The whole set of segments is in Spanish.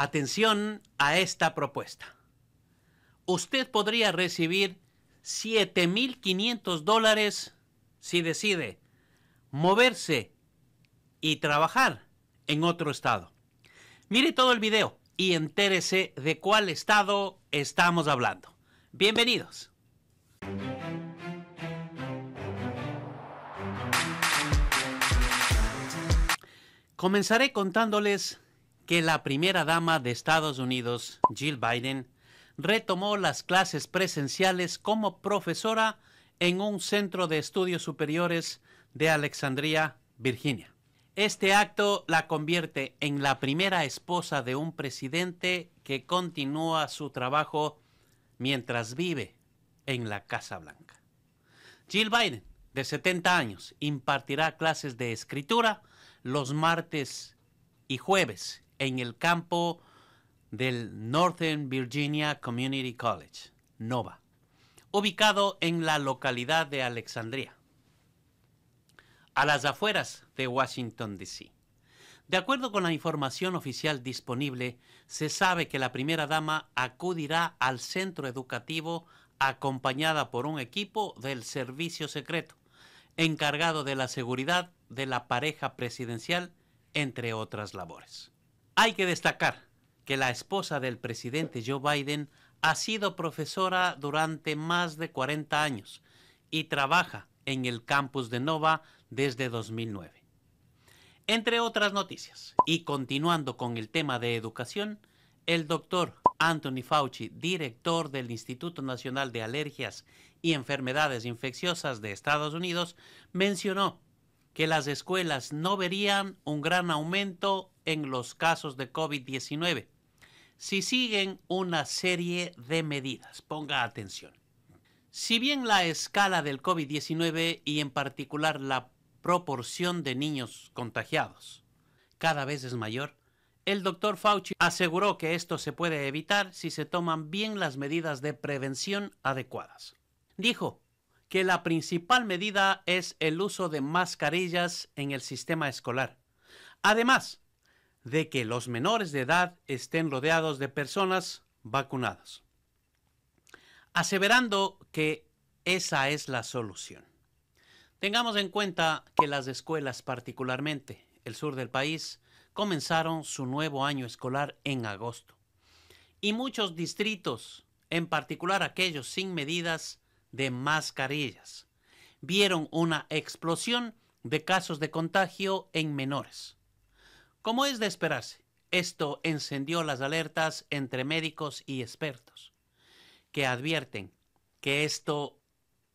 Atención a esta propuesta. Usted podría recibir 7.500 si decide moverse y trabajar en otro estado. Mire todo el video y entérese de cuál estado estamos hablando. Bienvenidos. Comenzaré contándoles que la primera dama de Estados Unidos, Jill Biden, retomó las clases presenciales como profesora en un centro de estudios superiores de Alexandria, Virginia. Este acto la convierte en la primera esposa de un presidente que continúa su trabajo mientras vive en la Casa Blanca. Jill Biden, de 70 años, impartirá clases de escritura los martes y jueves en el campo del Northern Virginia Community College, NOVA, ubicado en la localidad de Alexandria, a las afueras de Washington, D.C. De acuerdo con la información oficial disponible, se sabe que la primera dama acudirá al centro educativo acompañada por un equipo del servicio secreto, encargado de la seguridad de la pareja presidencial, entre otras labores. Hay que destacar que la esposa del presidente Joe Biden ha sido profesora durante más de 40 años y trabaja en el campus de Nova desde 2009. Entre otras noticias, y continuando con el tema de educación, el doctor Anthony Fauci, director del Instituto Nacional de Alergias y Enfermedades Infecciosas de Estados Unidos, mencionó que las escuelas no verían un gran aumento en los casos de COVID-19 si siguen una serie de medidas. Ponga atención. Si bien la escala del COVID-19 y en particular la proporción de niños contagiados cada vez es mayor, el doctor Fauci aseguró que esto se puede evitar si se toman bien las medidas de prevención adecuadas. Dijo que la principal medida es el uso de mascarillas en el sistema escolar. Además, de que los menores de edad estén rodeados de personas vacunadas, aseverando que esa es la solución. Tengamos en cuenta que las escuelas, particularmente el sur del país, comenzaron su nuevo año escolar en agosto. Y muchos distritos, en particular aquellos sin medidas de mascarillas, vieron una explosión de casos de contagio en menores. Como es de esperarse, esto encendió las alertas entre médicos y expertos, que advierten que esto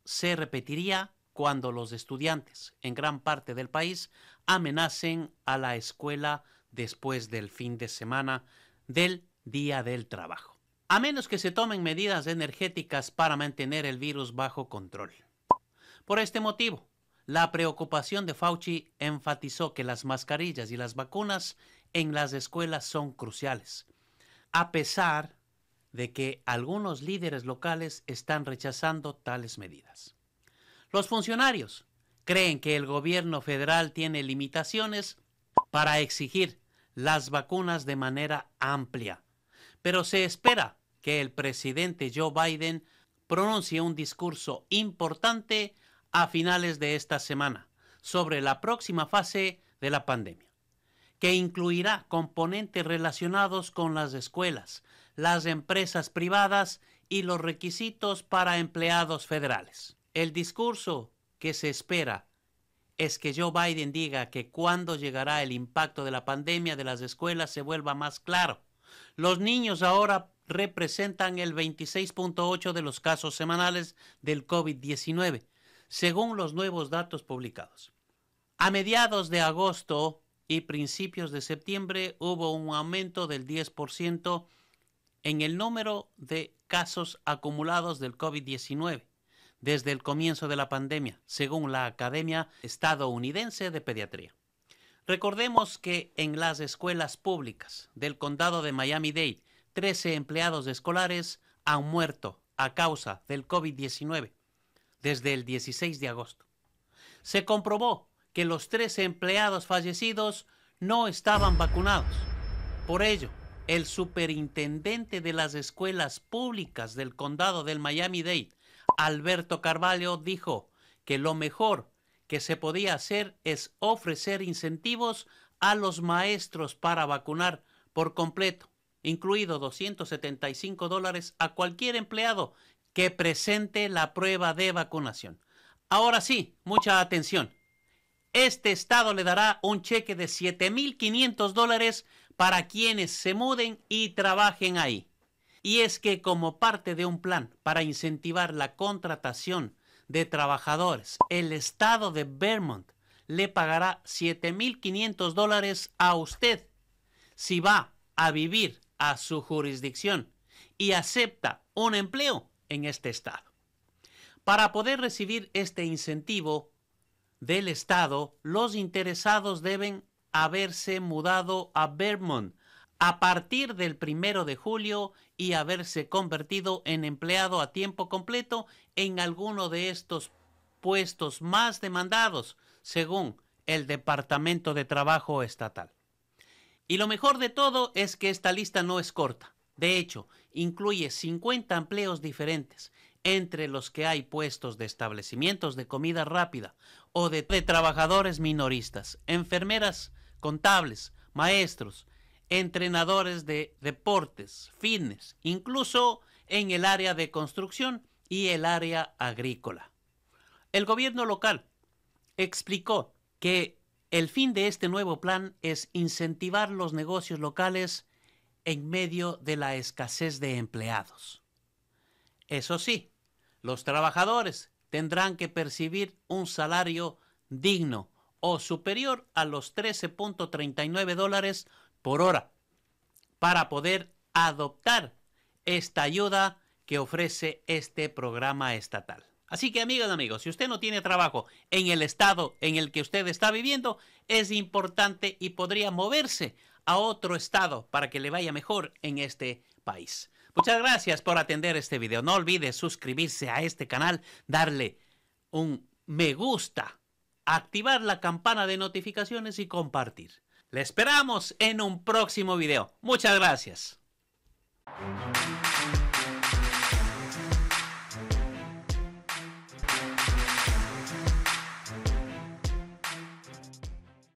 se repetiría cuando los estudiantes en gran parte del país amenacen a la escuela después del fin de semana del Día del Trabajo, a menos que se tomen medidas energéticas para mantener el virus bajo control. Por este motivo, la preocupación de Fauci enfatizó que las mascarillas y las vacunas en las escuelas son cruciales, a pesar de que algunos líderes locales están rechazando tales medidas. Los funcionarios creen que el gobierno federal tiene limitaciones para exigir las vacunas de manera amplia, pero se espera que el presidente Joe Biden pronuncie un discurso importante a finales de esta semana sobre la próxima fase de la pandemia, que incluirá componentes relacionados con las escuelas, las empresas privadas y los requisitos para empleados federales. El discurso que se espera es que Joe Biden diga que cuando llegará el impacto de la pandemia de las escuelas se vuelva más claro. Los niños ahora representan el 26.8 de los casos semanales del COVID-19 según los nuevos datos publicados. A mediados de agosto y principios de septiembre hubo un aumento del 10% en el número de casos acumulados del COVID-19 desde el comienzo de la pandemia, según la Academia Estadounidense de Pediatría. Recordemos que en las escuelas públicas del condado de Miami-Dade, 13 empleados escolares han muerto a causa del COVID-19 desde el 16 de agosto. Se comprobó que los tres empleados fallecidos no estaban vacunados. Por ello, el superintendente de las escuelas públicas del condado del Miami-Dade, Alberto Carvalho, dijo que lo mejor que se podía hacer es ofrecer incentivos a los maestros para vacunar por completo, incluido 275 dólares a cualquier empleado que presente la prueba de vacunación. Ahora sí, mucha atención. Este estado le dará un cheque de 7.500 dólares para quienes se muden y trabajen ahí. Y es que como parte de un plan para incentivar la contratación de trabajadores, el estado de Vermont le pagará 7.500 dólares a usted si va a vivir a su jurisdicción y acepta un empleo en este estado. Para poder recibir este incentivo del estado, los interesados deben haberse mudado a Vermont a partir del primero de julio y haberse convertido en empleado a tiempo completo en alguno de estos puestos más demandados, según el Departamento de Trabajo Estatal. Y lo mejor de todo es que esta lista no es corta. De hecho, incluye 50 empleos diferentes, entre los que hay puestos de establecimientos de comida rápida o de, trabajadores minoristas, enfermeras, contables, maestros, entrenadores de deportes, fitness, incluso en el área de construcción y el área agrícola. El gobierno local explicó que el fin de este nuevo plan es incentivar los negocios locales en medio de la escasez de empleados. Eso sí, los trabajadores tendrán que percibir un salario digno o superior a los 13.39 dólares por hora para poder adoptar esta ayuda que ofrece este programa estatal. Así que amigos y amigos, si usted no tiene trabajo en el estado en el que usted está viviendo, es importante y podría moverse a otro estado para que le vaya mejor en este país. Muchas gracias por atender este video. No olvide suscribirse a este canal, darle un me gusta, activar la campana de notificaciones y compartir. Le esperamos en un próximo video. Muchas gracias.